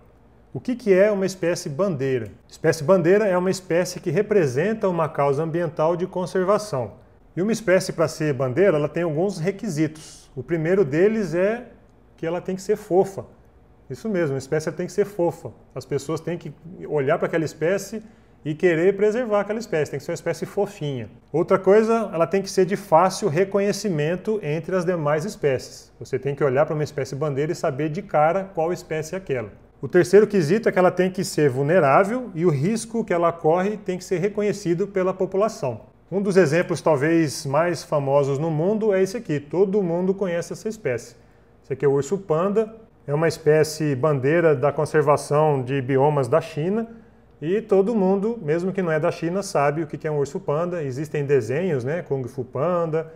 O que é uma espécie bandeira? Espécie bandeira é uma espécie que representa uma causa ambiental de conservação. E uma espécie para ser bandeira, ela tem alguns requisitos. O primeiro deles é que ela tem que ser fofa. Isso mesmo, uma espécie tem que ser fofa. As pessoas têm que olhar para aquela espécie e querer preservar aquela espécie, tem que ser uma espécie fofinha. Outra coisa, ela tem que ser de fácil reconhecimento entre as demais espécies. Você tem que olhar para uma espécie bandeira e saber de cara qual espécie é aquela. O terceiro quesito é que ela tem que ser vulnerável e o risco que ela corre tem que ser reconhecido pela população. Um dos exemplos talvez mais famosos no mundo é esse aqui. Todo mundo conhece essa espécie. Esse aqui é o urso panda, é uma espécie bandeira da conservação de biomas da China e todo mundo, mesmo que não é da China, sabe o que é um urso panda. Existem desenhos, né? Kung Fu Panda,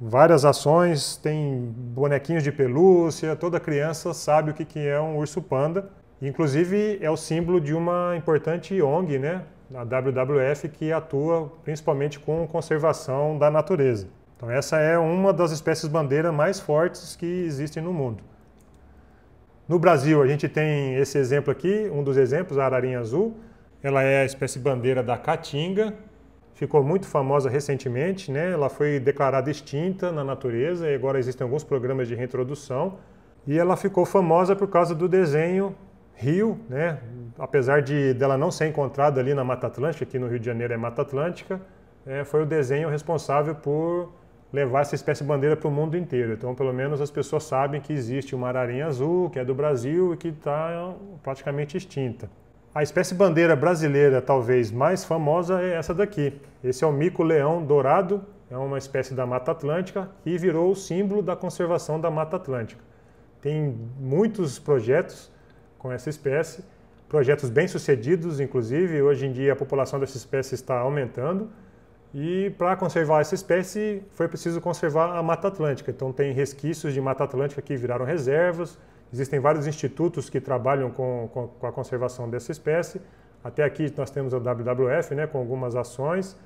várias ações, tem bonequinhos de pelúcia. Toda criança sabe o que é um urso panda. Inclusive, é o símbolo de uma importante ONG, né? A WWF, que atua principalmente com conservação da natureza. Então, essa é uma das espécies bandeira mais fortes que existem no mundo. No Brasil, a gente tem esse exemplo aqui, um dos exemplos, a ararinha azul ela é a espécie bandeira da caatinga, ficou muito famosa recentemente, né? Ela foi declarada extinta na natureza e agora existem alguns programas de reintrodução. E ela ficou famosa por causa do desenho Rio, né? Apesar de dela não ser encontrada ali na Mata Atlântica, aqui no Rio de Janeiro é Mata Atlântica, é, foi o desenho responsável por levar essa espécie bandeira para o mundo inteiro. Então, pelo menos as pessoas sabem que existe uma ararinha azul, que é do Brasil e que está praticamente extinta. A espécie bandeira brasileira talvez mais famosa é essa daqui. Esse é o mico-leão dourado, é uma espécie da Mata Atlântica e virou o símbolo da conservação da Mata Atlântica. Tem muitos projetos com essa espécie, projetos bem-sucedidos, inclusive. Hoje em dia a população dessa espécie está aumentando. E para conservar essa espécie foi preciso conservar a Mata Atlântica. Então tem resquícios de Mata Atlântica que viraram reservas, Existem vários institutos que trabalham com, com, com a conservação dessa espécie. Até aqui nós temos a WWF, né, com algumas ações,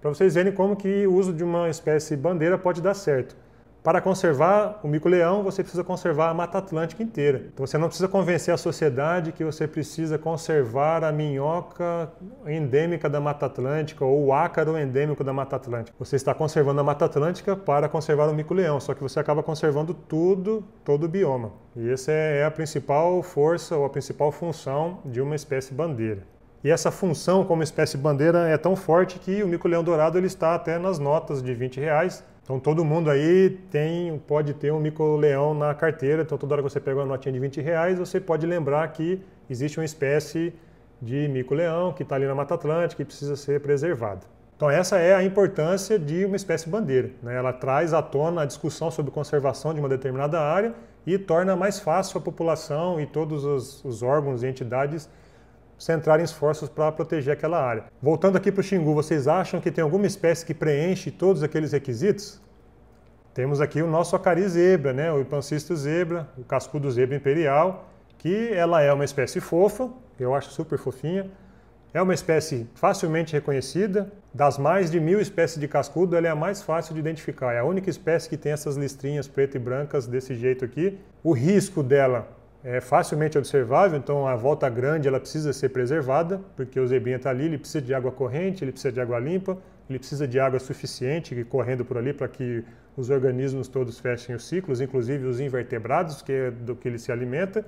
para vocês verem como que o uso de uma espécie bandeira pode dar certo. Para conservar o mico-leão, você precisa conservar a Mata Atlântica inteira. Então você não precisa convencer a sociedade que você precisa conservar a minhoca endêmica da Mata Atlântica ou o ácaro endêmico da Mata Atlântica. Você está conservando a Mata Atlântica para conservar o mico-leão, só que você acaba conservando tudo, todo o bioma. E essa é, é a principal força ou a principal função de uma espécie bandeira. E essa função como espécie bandeira é tão forte que o mico-leão dourado ele está até nas notas de 20 reais então todo mundo aí tem, pode ter um micro-leão na carteira, então toda hora que você pega uma notinha de 20 reais, você pode lembrar que existe uma espécie de mico-leão que está ali na Mata Atlântica e precisa ser preservada. Então essa é a importância de uma espécie bandeira. Né? Ela traz à tona a discussão sobre conservação de uma determinada área e torna mais fácil a população e todos os, os órgãos e entidades centrarem esforços para proteger aquela área. Voltando aqui para o Xingu, vocês acham que tem alguma espécie que preenche todos aqueles requisitos? Temos aqui o nosso acari zebra, né? o ipancisto zebra, o cascudo zebra imperial, que ela é uma espécie fofa, eu acho super fofinha, é uma espécie facilmente reconhecida. Das mais de mil espécies de cascudo, ela é a mais fácil de identificar. É a única espécie que tem essas listrinhas preta e brancas desse jeito aqui. O risco dela é facilmente observável, então a volta grande ela precisa ser preservada, porque o zebrinha está ali, ele precisa de água corrente, ele precisa de água limpa, ele precisa de água suficiente correndo por ali para que os organismos todos fechem os ciclos, inclusive os invertebrados, que é do que ele se alimenta.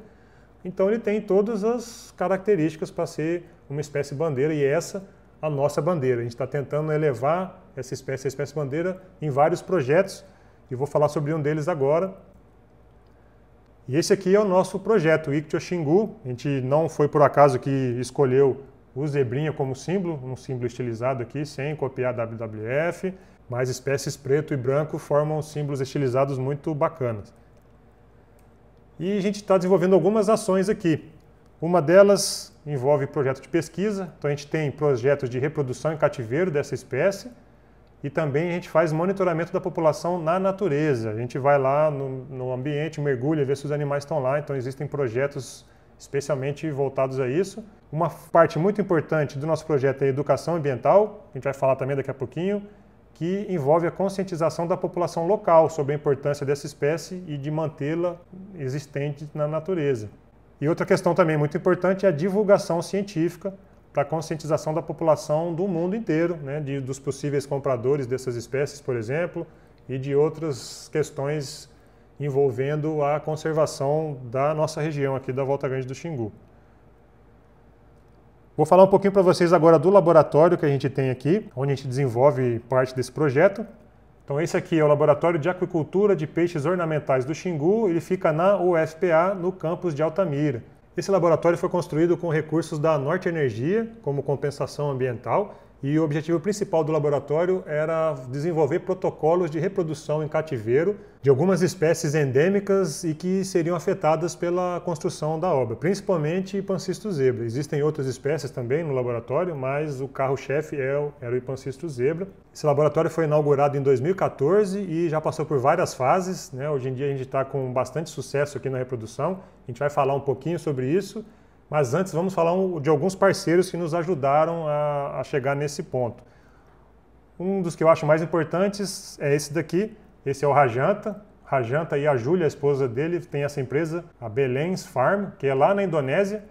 Então ele tem todas as características para ser uma espécie bandeira, e é essa a nossa bandeira. A gente está tentando elevar essa espécie, a espécie bandeira, em vários projetos, e vou falar sobre um deles agora, e esse aqui é o nosso projeto, Ictio Xingu. A gente não foi por acaso que escolheu o zebrinha como símbolo, um símbolo estilizado aqui, sem copiar WWF, mas espécies preto e branco formam símbolos estilizados muito bacanas. E a gente está desenvolvendo algumas ações aqui. Uma delas envolve projeto de pesquisa, então a gente tem projetos de reprodução em cativeiro dessa espécie, e também a gente faz monitoramento da população na natureza. A gente vai lá no, no ambiente, mergulha, vê se os animais estão lá. Então existem projetos especialmente voltados a isso. Uma parte muito importante do nosso projeto é educação ambiental, a gente vai falar também daqui a pouquinho, que envolve a conscientização da população local sobre a importância dessa espécie e de mantê-la existente na natureza. E outra questão também muito importante é a divulgação científica, para conscientização da população do mundo inteiro, né, de, dos possíveis compradores dessas espécies, por exemplo, e de outras questões envolvendo a conservação da nossa região aqui da Volta Grande do Xingu. Vou falar um pouquinho para vocês agora do laboratório que a gente tem aqui, onde a gente desenvolve parte desse projeto. Então esse aqui é o Laboratório de Aquicultura de Peixes Ornamentais do Xingu, ele fica na UFPA, no campus de Altamira. Esse laboratório foi construído com recursos da Norte Energia como compensação ambiental e o objetivo principal do laboratório era desenvolver protocolos de reprodução em cativeiro de algumas espécies endêmicas e que seriam afetadas pela construção da obra, principalmente Ipancisto zebra. Existem outras espécies também no laboratório, mas o carro-chefe é era o Ipancisto zebra. Esse laboratório foi inaugurado em 2014 e já passou por várias fases. Né? Hoje em dia a gente está com bastante sucesso aqui na reprodução. A gente vai falar um pouquinho sobre isso. Mas antes vamos falar de alguns parceiros que nos ajudaram a, a chegar nesse ponto. Um dos que eu acho mais importantes é esse daqui. Esse é o Rajanta, Rajanta e a Júlia, a esposa dele, tem essa empresa, a Belen's Farm, que é lá na Indonésia,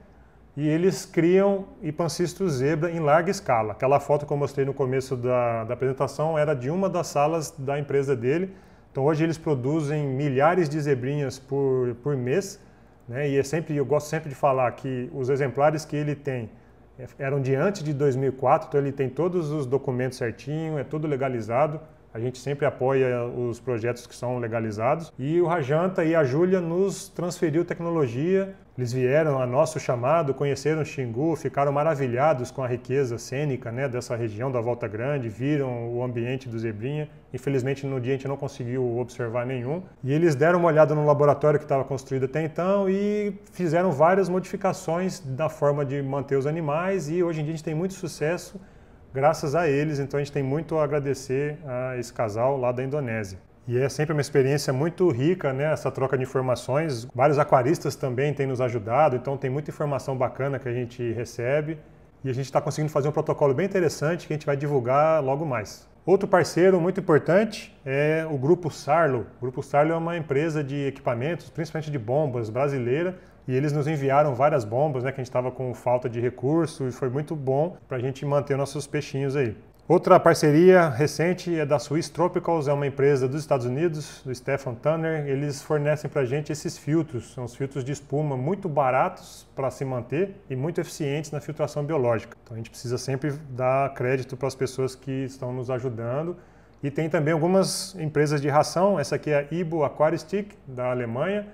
e eles criam hipancisto zebra em larga escala. Aquela foto que eu mostrei no começo da, da, apresentação era de uma das salas da empresa dele. Então hoje eles produzem milhares de zebrinhas por, por mês né? E é sempre, eu gosto sempre de falar que os exemplares que ele tem é, eram de antes de 2004, então ele tem todos os documentos certinho, é tudo legalizado. A gente sempre apoia os projetos que são legalizados. E o Rajanta e a Júlia nos transferiu tecnologia. Eles vieram a nosso chamado, conheceram Xingu, ficaram maravilhados com a riqueza cênica né, dessa região da Volta Grande, viram o ambiente do Zebrinha. Infelizmente, no dia a gente não conseguiu observar nenhum. E eles deram uma olhada no laboratório que estava construído até então e fizeram várias modificações da forma de manter os animais. E hoje em dia a gente tem muito sucesso graças a eles, então a gente tem muito a agradecer a esse casal lá da Indonésia. E é sempre uma experiência muito rica, né? Essa troca de informações. Vários aquaristas também têm nos ajudado, então tem muita informação bacana que a gente recebe. E a gente está conseguindo fazer um protocolo bem interessante que a gente vai divulgar logo mais. Outro parceiro muito importante é o Grupo Sarlo. O Grupo Sarlo é uma empresa de equipamentos, principalmente de bombas brasileira, e eles nos enviaram várias bombas, né, que a gente estava com falta de recurso e foi muito bom para a gente manter nossos peixinhos aí. Outra parceria recente é da Swiss Tropicals, é uma empresa dos Estados Unidos, do Stefan Tanner. Eles fornecem para a gente esses filtros, são os filtros de espuma muito baratos para se manter e muito eficientes na filtração biológica. Então a gente precisa sempre dar crédito para as pessoas que estão nos ajudando. E tem também algumas empresas de ração, essa aqui é a Ibo Aquaristick, da Alemanha,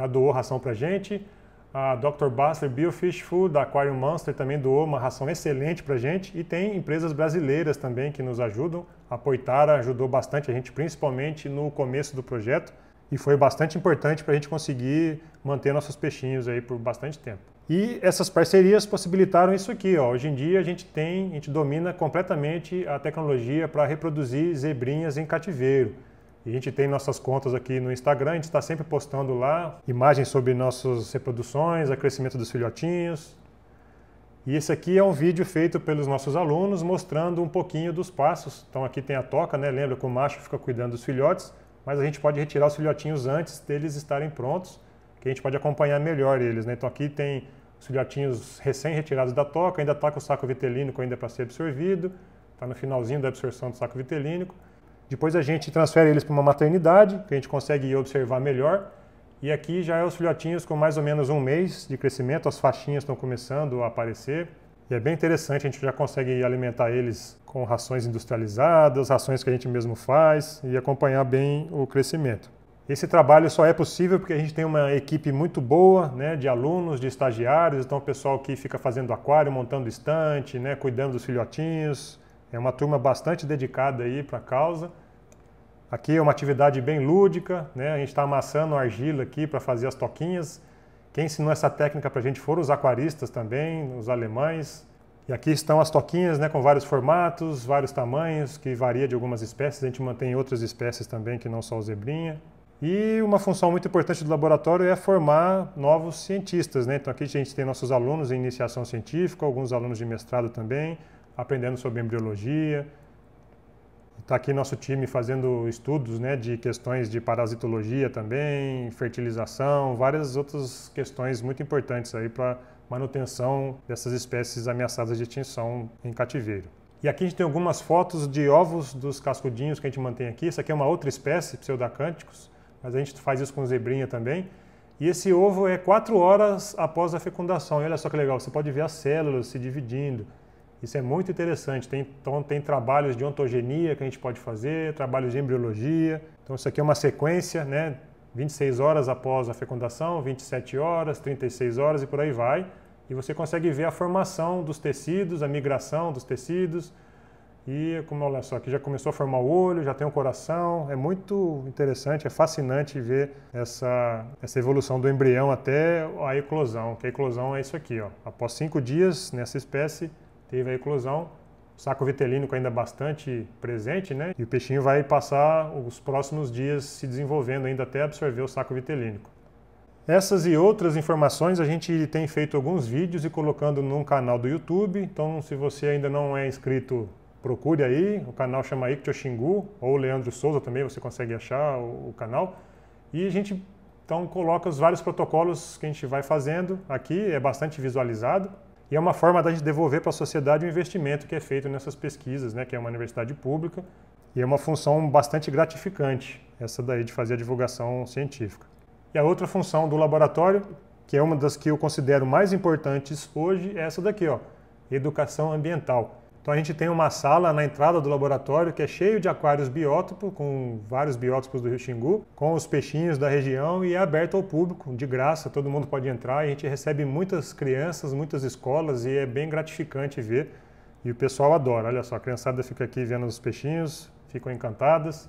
já doou ração para gente. A Dr. Buster Biofish Food, da Aquarium Monster, também doou uma ração excelente para gente. E tem empresas brasileiras também que nos ajudam. A Poitara ajudou bastante a gente, principalmente no começo do projeto. E foi bastante importante para a gente conseguir manter nossos peixinhos aí por bastante tempo. E essas parcerias possibilitaram isso aqui. Ó. Hoje em dia a gente tem, a gente domina completamente a tecnologia para reproduzir zebrinhas em cativeiro. E a gente tem nossas contas aqui no Instagram, a gente está sempre postando lá imagens sobre nossas reproduções, crescimento dos filhotinhos. E esse aqui é um vídeo feito pelos nossos alunos mostrando um pouquinho dos passos. Então aqui tem a toca, né? Lembra que o macho fica cuidando dos filhotes, mas a gente pode retirar os filhotinhos antes deles estarem prontos, que a gente pode acompanhar melhor eles, né? Então aqui tem os filhotinhos recém-retirados da toca, ainda está com o saco vitelínico ainda para ser absorvido, está no finalzinho da absorção do saco vitelínico. Depois a gente transfere eles para uma maternidade, que a gente consegue observar melhor. E aqui já é os filhotinhos com mais ou menos um mês de crescimento, as faixinhas estão começando a aparecer. E é bem interessante, a gente já consegue alimentar eles com rações industrializadas, rações que a gente mesmo faz e acompanhar bem o crescimento. Esse trabalho só é possível porque a gente tem uma equipe muito boa, né, de alunos, de estagiários, então o pessoal que fica fazendo aquário, montando estante, né, cuidando dos filhotinhos, é uma turma bastante dedicada aí para a causa. Aqui é uma atividade bem lúdica, né? A gente está amassando argila aqui para fazer as toquinhas. Quem ensinou essa técnica para a gente foram os aquaristas também, os alemães. E aqui estão as toquinhas, né? Com vários formatos, vários tamanhos, que varia de algumas espécies. A gente mantém outras espécies também que não só o zebrinha. E uma função muito importante do laboratório é formar novos cientistas, né? Então aqui a gente tem nossos alunos em iniciação científica, alguns alunos de mestrado também, aprendendo sobre embriologia. Está aqui nosso time fazendo estudos né, de questões de parasitologia também, fertilização, várias outras questões muito importantes aí para manutenção dessas espécies ameaçadas de extinção em cativeiro. E aqui a gente tem algumas fotos de ovos dos cascudinhos que a gente mantém aqui. Isso aqui é uma outra espécie, Pseudacânticos, mas a gente faz isso com zebrinha também. E esse ovo é quatro horas após a fecundação. E olha só que legal, você pode ver as células se dividindo. Isso é muito interessante. Tem, então, tem trabalhos de ontogenia que a gente pode fazer, trabalhos de embriologia. Então, isso aqui é uma sequência, né? 26 horas após a fecundação, 27 horas, 36 horas e por aí vai. E você consegue ver a formação dos tecidos, a migração dos tecidos. E, como olha só, aqui já começou a formar o olho, já tem o coração. É muito interessante, é fascinante ver essa, essa evolução do embrião até a eclosão. Que a eclosão é isso aqui, ó. Após cinco dias, nessa espécie, teve a eclosão, saco vitelínico ainda bastante presente, né? E o peixinho vai passar os próximos dias se desenvolvendo ainda até absorver o saco vitelínico. Essas e outras informações a gente tem feito alguns vídeos e colocando num canal do YouTube. Então, se você ainda não é inscrito, procure aí. O canal chama Ictioxingu ou Leandro Souza também, você consegue achar o canal. E a gente então coloca os vários protocolos que a gente vai fazendo aqui, é bastante visualizado. E é uma forma da gente devolver para a sociedade o investimento que é feito nessas pesquisas, né, que é uma universidade pública, e é uma função bastante gratificante, essa daí de fazer a divulgação científica. E a outra função do laboratório, que é uma das que eu considero mais importantes hoje, é essa daqui, ó, educação ambiental. Então a gente tem uma sala na entrada do laboratório que é cheio de aquários biótopo, com vários biótopos do Rio Xingu, com os peixinhos da região e é aberto ao público, de graça, todo mundo pode entrar. a gente recebe muitas crianças, muitas escolas e é bem gratificante ver. E o pessoal adora, olha só, a criançada fica aqui vendo os peixinhos, ficam encantadas.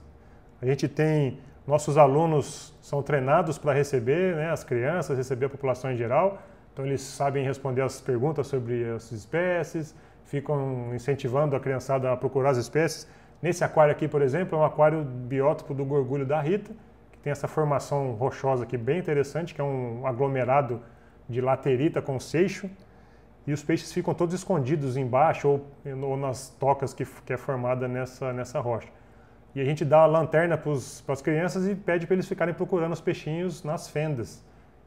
A gente tem, nossos alunos são treinados para receber né, as crianças, receber a população em geral. Então eles sabem responder as perguntas sobre as espécies, ficam incentivando a criançada a procurar as espécies. Nesse aquário aqui, por exemplo, é um aquário biótipo do gorgulho da Rita, que tem essa formação rochosa aqui bem interessante, que é um aglomerado de laterita com seixo, e os peixes ficam todos escondidos embaixo ou, ou nas tocas que, que é formada nessa, nessa rocha. E a gente dá a lanterna para as crianças e pede para eles ficarem procurando os peixinhos nas fendas.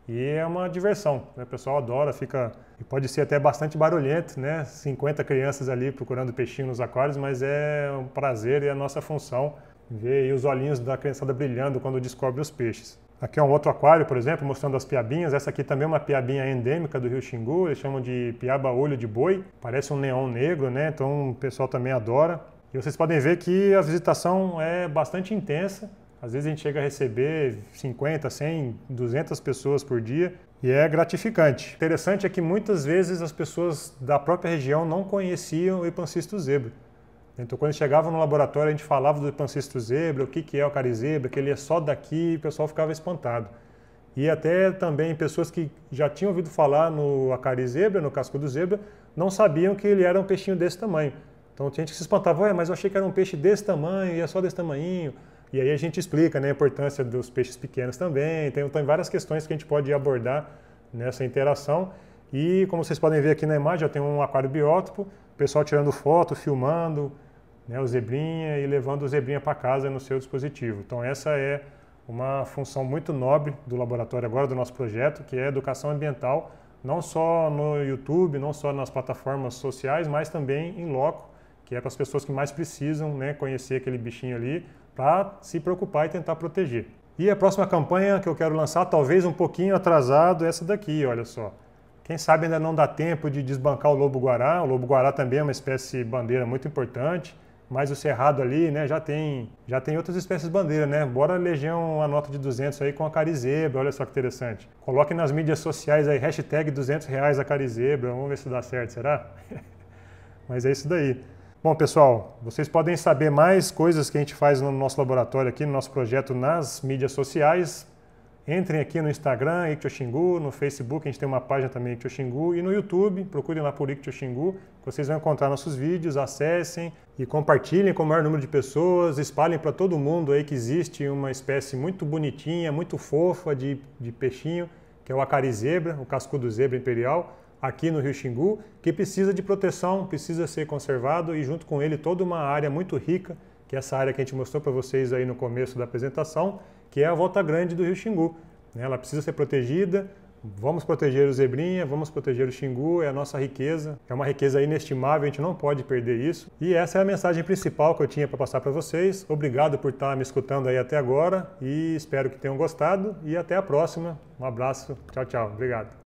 E é uma diversão, né? o pessoal adora, fica e pode ser até bastante barulhento, né? 50 crianças ali procurando peixinho nos aquários, mas é um prazer e é a nossa função ver os olhinhos da criançada brilhando quando descobre os peixes. Aqui é um outro aquário, por exemplo, mostrando as piabinhas. Essa aqui também é uma piabinha endêmica do Rio Xingu, eles chamam de piaba olho de boi, parece um neon negro, né? Então o pessoal também adora. E vocês podem ver que a visitação é bastante intensa, às vezes a gente chega a receber 50, 100, 200 pessoas por dia e é gratificante. Interessante é que muitas vezes as pessoas da própria região não conheciam o Ipancisto zebra. Então, quando chegava no laboratório, a gente falava do Ipancisto zebra, o que, é o carizebra, que ele é só daqui, e o pessoal ficava espantado. E até também pessoas que já tinham ouvido falar no acari zebra, no do zebra, não sabiam que ele era um peixinho desse tamanho. Então, tinha gente que se espantava, mas eu achei que era um peixe desse tamanho e é só desse tamanho. E aí a gente explica né, a importância dos peixes pequenos também. Tem, então, então, tem várias questões que a gente pode abordar nessa interação. E como vocês podem ver aqui na imagem, eu tenho um aquário biótipo, o pessoal tirando foto, filmando né, o zebrinha e levando o zebrinha para casa no seu dispositivo. Então essa é uma função muito nobre do laboratório agora, do nosso projeto, que é educação ambiental, não só no YouTube, não só nas plataformas sociais, mas também em loco, que é para as pessoas que mais precisam né, conhecer aquele bichinho ali, para se preocupar e tentar proteger. E a próxima campanha que eu quero lançar, talvez um pouquinho atrasado, é essa daqui, olha só. Quem sabe ainda não dá tempo de desbancar o lobo-guará. O lobo-guará também é uma espécie bandeira muito importante, mas o cerrado ali, né, já tem, já tem outras espécies bandeira, né? Bora legião a nota de 200 aí com a carizebra, olha só que interessante. Coloque nas mídias sociais aí hashtag 200 reais a carizebra, vamos ver se dá certo, será? mas é isso daí. Bom, pessoal, vocês podem saber mais coisas que a gente faz no nosso laboratório aqui, no nosso projeto, nas mídias sociais. Entrem aqui no Instagram, Ictioxingu, no Facebook, a gente tem uma página também, Ictioxingu, e no YouTube, procurem lá por que vocês vão encontrar nossos vídeos, acessem e compartilhem com o maior número de pessoas, espalhem para todo mundo aí que existe uma espécie muito bonitinha, muito fofa de, de peixinho, que é o zebra, o cascudo zebra imperial, aqui no Rio Xingu, que precisa de proteção, precisa ser conservado e junto com ele toda uma área muito rica, que é essa área que a gente mostrou para vocês aí no começo da apresentação, que é a volta grande do Rio Xingu. Né? Ela precisa ser protegida, vamos proteger o Zebrinha, vamos proteger o Xingu, é a nossa riqueza, é uma riqueza inestimável, a gente não pode perder isso. E essa é a mensagem principal que eu tinha para passar para vocês. Obrigado por estar tá me escutando aí até agora e espero que tenham gostado e até a próxima. Um abraço, tchau, tchau. Obrigado.